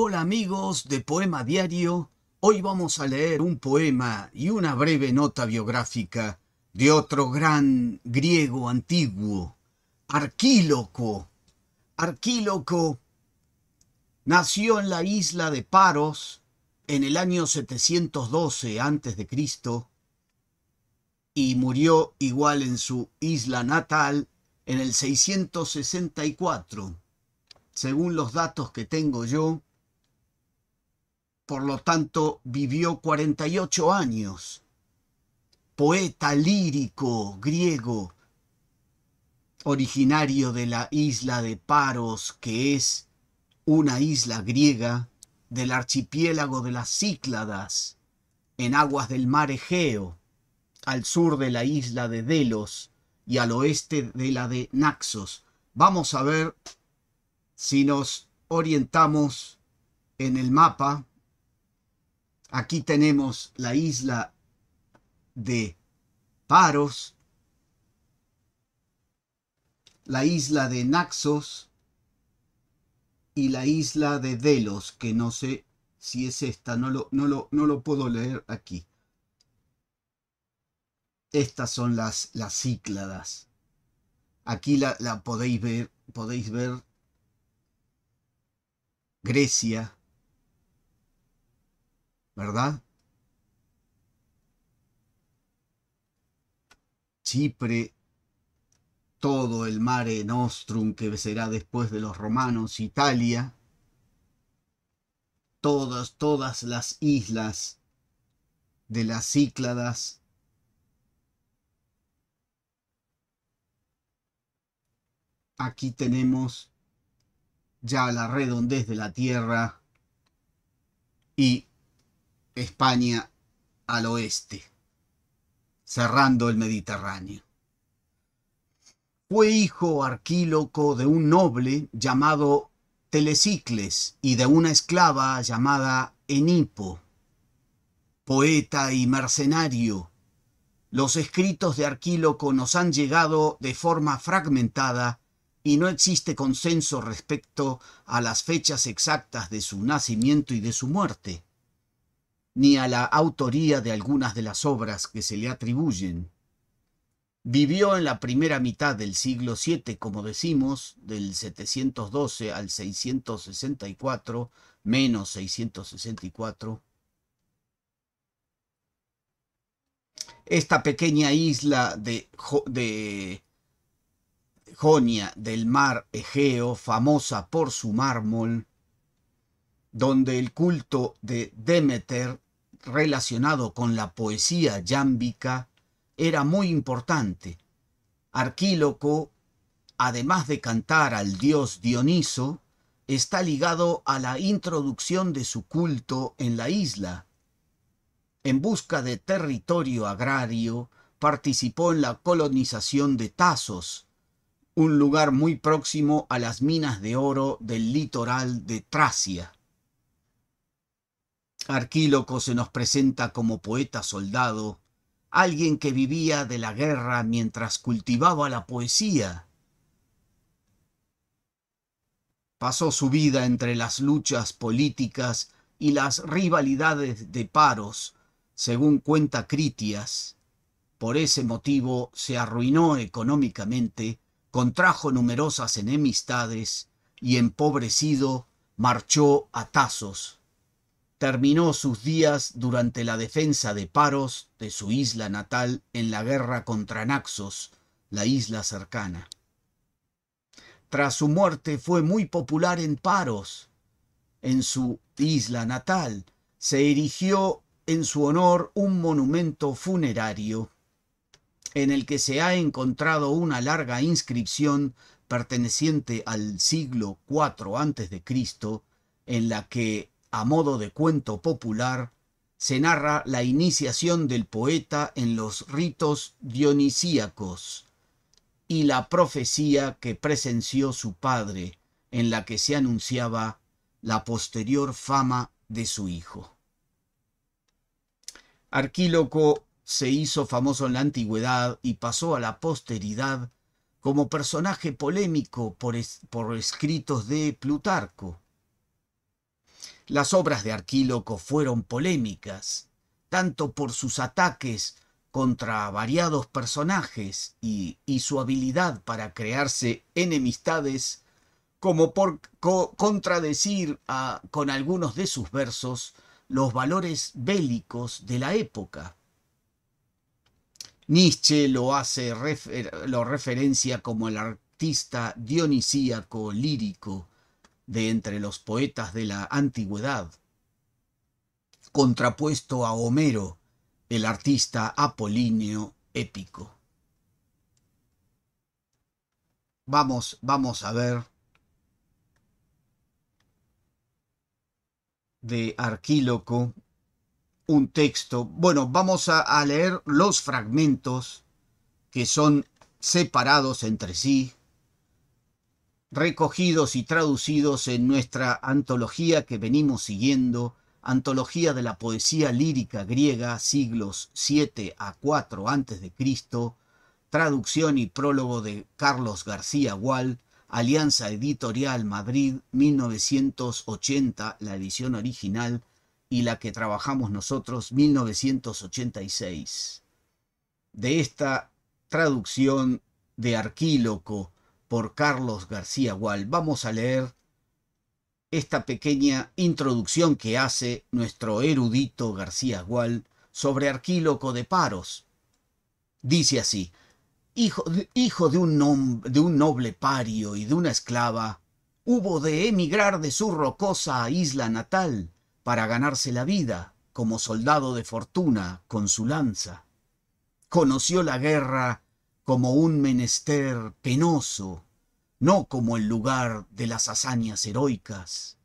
Hola amigos de Poema Diario, hoy vamos a leer un poema y una breve nota biográfica de otro gran griego antiguo, Arquíloco. Arquíloco nació en la isla de Paros en el año 712 a.C. y murió igual en su isla natal en el 664. Según los datos que tengo yo, por lo tanto, vivió 48 años. Poeta lírico griego, originario de la isla de Paros, que es una isla griega del archipiélago de las Cícladas, en aguas del mar Egeo, al sur de la isla de Delos y al oeste de la de Naxos. Vamos a ver si nos orientamos en el mapa Aquí tenemos la isla de Paros, la isla de Naxos y la isla de Delos, que no sé si es esta, no lo, no lo, no lo puedo leer aquí. Estas son las, las cícladas. Aquí la, la podéis ver, podéis ver Grecia, ¿verdad? Chipre, todo el mare nostrum que será después de los romanos, Italia, todas, todas las islas de las Cícladas, aquí tenemos ya la redondez de la tierra y España al oeste, cerrando el Mediterráneo. Fue hijo arquíloco de un noble llamado Telecicles y de una esclava llamada Enipo. Poeta y mercenario, los escritos de Arquíloco nos han llegado de forma fragmentada y no existe consenso respecto a las fechas exactas de su nacimiento y de su muerte ni a la autoría de algunas de las obras que se le atribuyen. Vivió en la primera mitad del siglo VII, como decimos, del 712 al 664, menos 664. Esta pequeña isla de, de Jonia del mar Egeo, famosa por su mármol, donde el culto de Demeter relacionado con la poesía yámbica era muy importante. Arquíloco, además de cantar al dios Dioniso, está ligado a la introducción de su culto en la isla. En busca de territorio agrario, participó en la colonización de Tasos, un lugar muy próximo a las minas de oro del litoral de Tracia. Arquíloco se nos presenta como poeta soldado, alguien que vivía de la guerra mientras cultivaba la poesía. Pasó su vida entre las luchas políticas y las rivalidades de paros, según cuenta Critias. Por ese motivo se arruinó económicamente, contrajo numerosas enemistades y empobrecido marchó a Tazos terminó sus días durante la defensa de Paros, de su isla natal, en la guerra contra Naxos, la isla cercana. Tras su muerte fue muy popular en Paros, en su isla natal. Se erigió en su honor un monumento funerario en el que se ha encontrado una larga inscripción perteneciente al siglo IV a.C., en la que a modo de cuento popular, se narra la iniciación del poeta en los ritos dionisíacos y la profecía que presenció su padre, en la que se anunciaba la posterior fama de su hijo. Arquíloco se hizo famoso en la antigüedad y pasó a la posteridad como personaje polémico por, escritos de Plutarco. Las obras de Arquíloco fueron polémicas, tanto por sus ataques contra variados personajes y, su habilidad para crearse enemistades, como por contradecir a, con algunos de sus versos los valores bélicos de la época. Nietzsche lo hace lo referencia como el artista dionisíaco lírico de entre los poetas de la antigüedad, contrapuesto a Homero, el artista apolíneo épico. Vamos, vamos a ver de Arquíloco un texto. Bueno, vamos a, a leer los fragmentos que son separados entre sí recogidos y traducidos en nuestra antología que venimos siguiendo, Antología de la Poesía Lírica Griega, siglos 7 a 4 a.C., traducción y prólogo de Carlos García Gual, Alianza Editorial Madrid, 1980, la edición original, y la que trabajamos nosotros, 1986. De esta traducción de Arquíloco, por Carlos García Gual. Vamos a leer esta pequeña introducción que hace nuestro erudito García Gual sobre Arquíloco de Paros. Dice así, hijo, hijo de, un de un noble pario y de una esclava, hubo de emigrar de su rocosa isla natal para ganarse la vida como soldado de fortuna con su lanza. Conoció la guerra como un menester penoso, no como el lugar de las hazañas heroicas.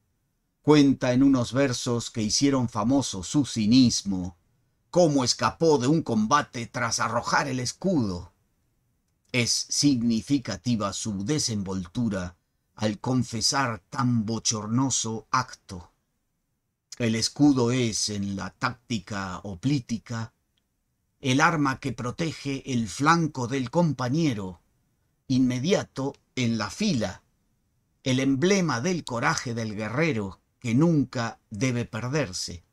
Cuenta en unos versos que hicieron famoso su cinismo, cómo escapó de un combate tras arrojar el escudo. Es significativa su desenvoltura al confesar tan bochornoso acto. El escudo es, en la táctica oplítica, el arma que protege el flanco del compañero, inmediato en la fila, el emblema del coraje del guerrero que nunca debe perderse.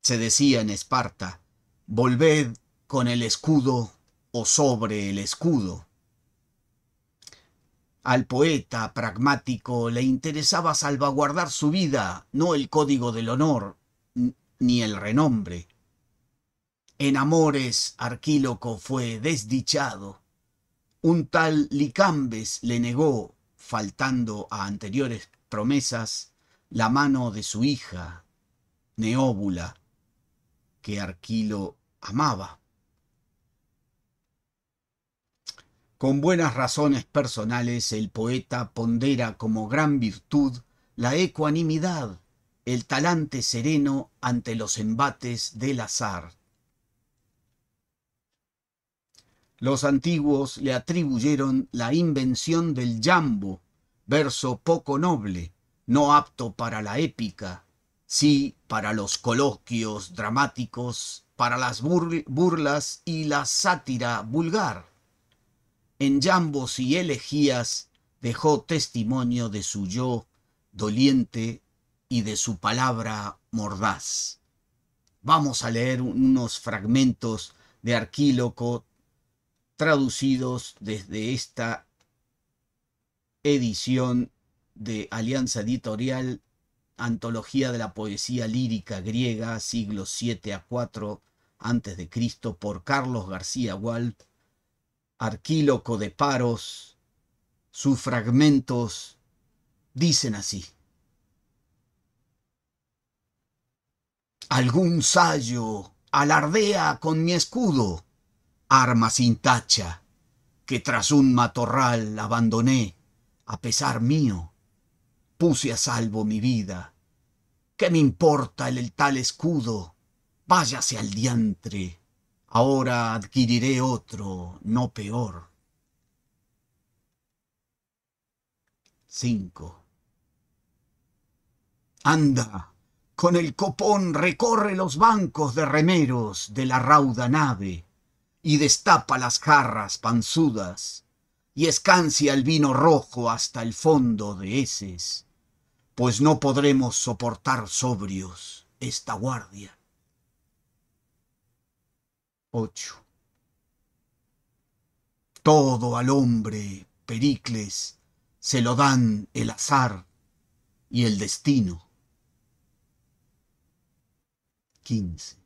Se decía en Esparta, volved con el escudo o sobre el escudo. Al poeta pragmático le interesaba salvaguardar su vida, no el código del honor ni el renombre. En amores Arquíloco fue desdichado. Un tal Licambes le negó, faltando a anteriores promesas, la mano de su hija, Neóbula, que Arquilo amaba. Con buenas razones personales, el poeta pondera como gran virtud la ecuanimidad, el talante sereno ante los embates del azar. Los antiguos le atribuyeron la invención del yambo verso poco noble, no apto para la épica, sí para los coloquios dramáticos, para las burlas y la sátira vulgar. En jambos y elegías dejó testimonio de su yo doliente y de su palabra mordaz. Vamos a leer unos fragmentos de Arquíloco traducidos desde esta edición de Alianza Editorial, Antología de la Poesía Lírica Griega, siglos 7 a 4 a.C., por Carlos García Walt, Arquíloco de Paros, sus fragmentos dicen así. Algún sayo alardea con mi escudo arma sin tacha, que tras un matorral abandoné, a pesar mío, puse a salvo mi vida. ¿Qué me importa el, tal escudo? Váyase al diantre, ahora adquiriré otro, no peor. 5. Anda, con el copón recorre los bancos de remeros de la rauda nave y destapa las jarras panzudas y escancia el vino rojo hasta el fondo de heces, pues no podremos soportar sobrios esta guardia. 8. Todo al hombre, Pericles, se lo dan el azar y el destino. 15.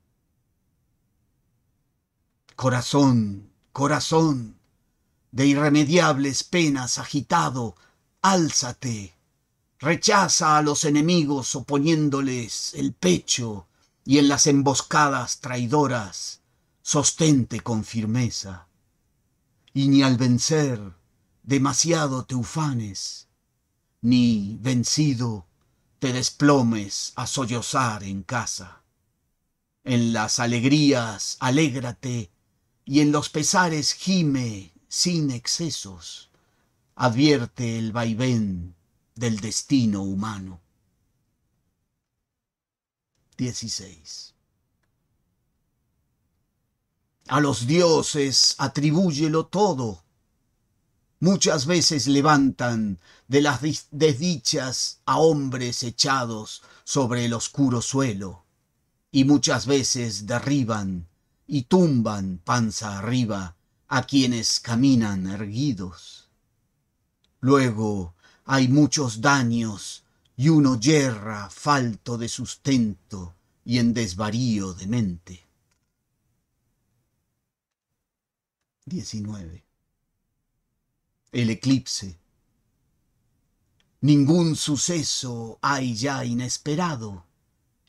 Corazón, corazón, de irremediables penas agitado, álzate. Rechaza a los enemigos oponiéndoles el pecho y en las emboscadas traidoras, sostente con firmeza. Y ni al vencer demasiado te ufanes, ni vencido te desplomes a sollozar en casa. En las alegrías alégrate y en los pesares gime sin excesos, advierte el vaivén del destino humano. 16. A los dioses atribúyelo todo. Muchas veces levantan de las desdichas a hombres echados sobre el oscuro suelo y muchas veces derriban y tumban panza arriba a quienes caminan erguidos. Luego hay muchos daños y uno yerra falto de sustento y en desvarío de mente. 19. El eclipse. Ningún suceso hay ya inesperado,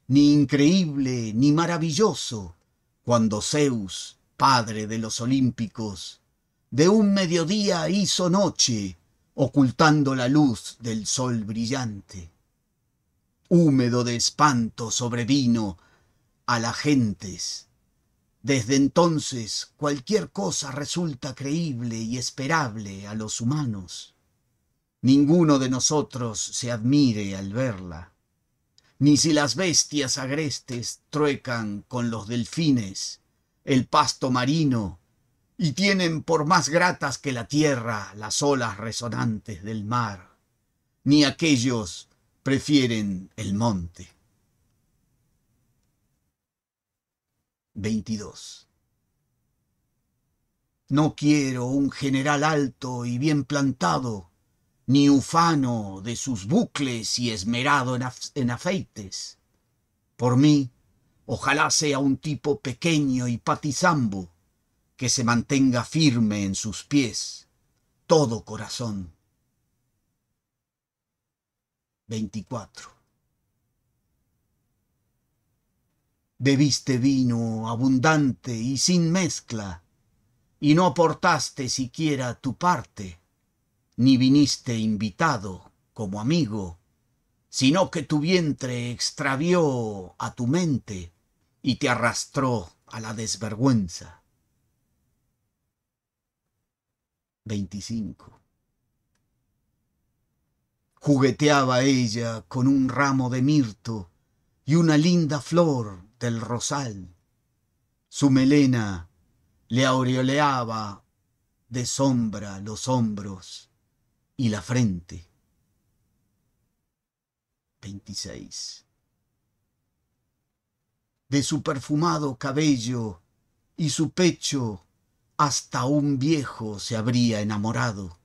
ni increíble, ni maravilloso, cuando Zeus, padre de los olímpicos, de un mediodía hizo noche, ocultando la luz del sol brillante. Húmedo de espanto sobrevino a las gentes. Desde entonces cualquier cosa resulta creíble y esperable a los humanos. Ninguno de nosotros se admire al verla ni si las bestias agrestes truecan con los delfines el pasto marino y tienen por más gratas que la tierra las olas resonantes del mar, ni aquellos prefieren el monte. 22. No quiero un general alto y bien plantado, ni ufano de sus bucles y esmerado en, afeites. Por mí, ojalá sea un tipo pequeño y patizambo, que se mantenga firme en sus pies, todo corazón. 24. Bebiste vino abundante y sin mezcla, y no aportaste siquiera tu parte ni viniste invitado como amigo, sino que tu vientre extravió a tu mente y te arrastró a la desvergüenza. 25. Jugueteaba ella con un ramo de mirto y una linda flor del rosal. Su melena le aureoleaba de sombra los hombros y la frente. 26. De su perfumado cabello y su pecho hasta un viejo se habría enamorado.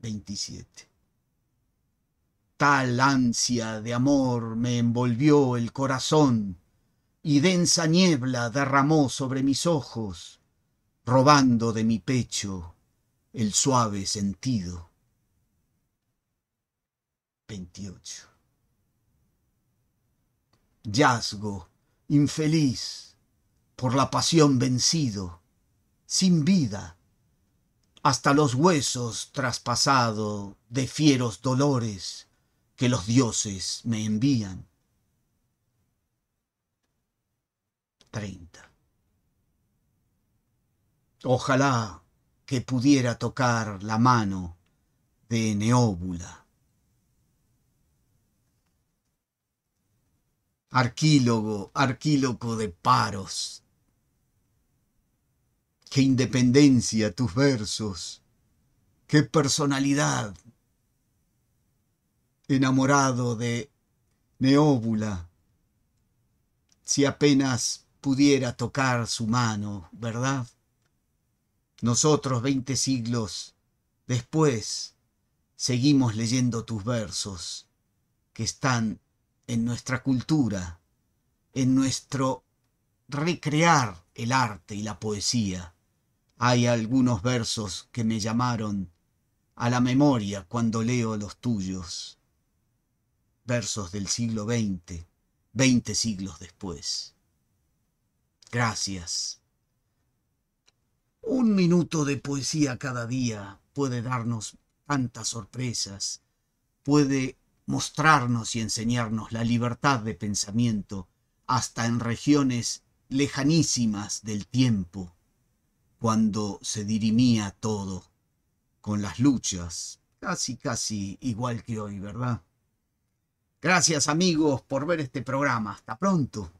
27. Tal ansia de amor me envolvió el corazón y densa niebla derramó sobre mis ojos, robando de mi pecho el suave sentido. 28. Yazgo, infeliz, por la pasión vencido, sin vida, hasta los huesos traspasado de fieros dolores que los dioses me envían. 30. Ojalá que pudiera tocar la mano de Neóbula. Arquílogo, arquíloco de paros, qué independencia tus versos, qué personalidad. Enamorado de Neóbula, si apenas pudiera tocar su mano, ¿verdad? Nosotros, veinte siglos después, seguimos leyendo tus versos que están en nuestra cultura, en nuestro recrear el arte y la poesía. Hay algunos versos que me llamaron a la memoria cuando leo los tuyos. Versos del siglo XX, veinte siglos después. Gracias un minuto de poesía cada día puede darnos tantas sorpresas, puede mostrarnos y enseñarnos la libertad de pensamiento hasta en regiones lejanísimas del tiempo, cuando se dirimía todo, con las luchas, casi casi igual que hoy, ¿verdad? Gracias amigos por ver este programa. Hasta pronto.